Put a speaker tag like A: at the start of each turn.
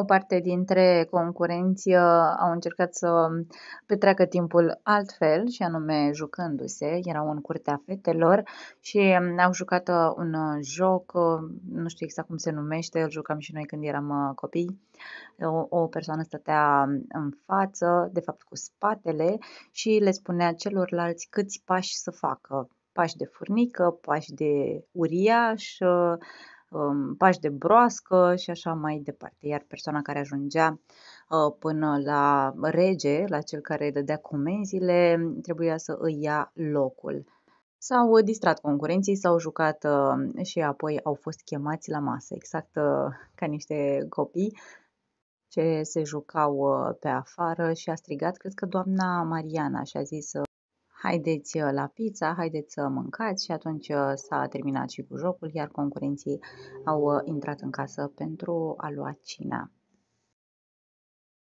A: O parte dintre concurenți uh, au încercat să petreacă timpul altfel și anume jucându-se, erau în curtea fetelor și um, au jucat uh, un uh, joc, nu știu exact cum se numește, îl jucam și noi când eram copii. O, o persoană stătea um, în față, de fapt cu spatele, și le spunea celorlalți câți pași să facă pași de furnică, pași de uriaș, Um, pași de broască și așa mai departe. Iar persoana care ajungea uh, până la rege, la cel care dădea comenzile, trebuia să îi ia locul. S-au uh, distrat concurenții, s-au jucat uh, și apoi au fost chemați la masă, exact ca niște copii ce se jucau pe afară și a strigat, cred că doamna Mariana și a zis haideți uh, la pizza, haideți să mâncați și atunci uh, s-a terminat și cu jocul, iar concurenții au uh, intrat în casă pentru a lua cina.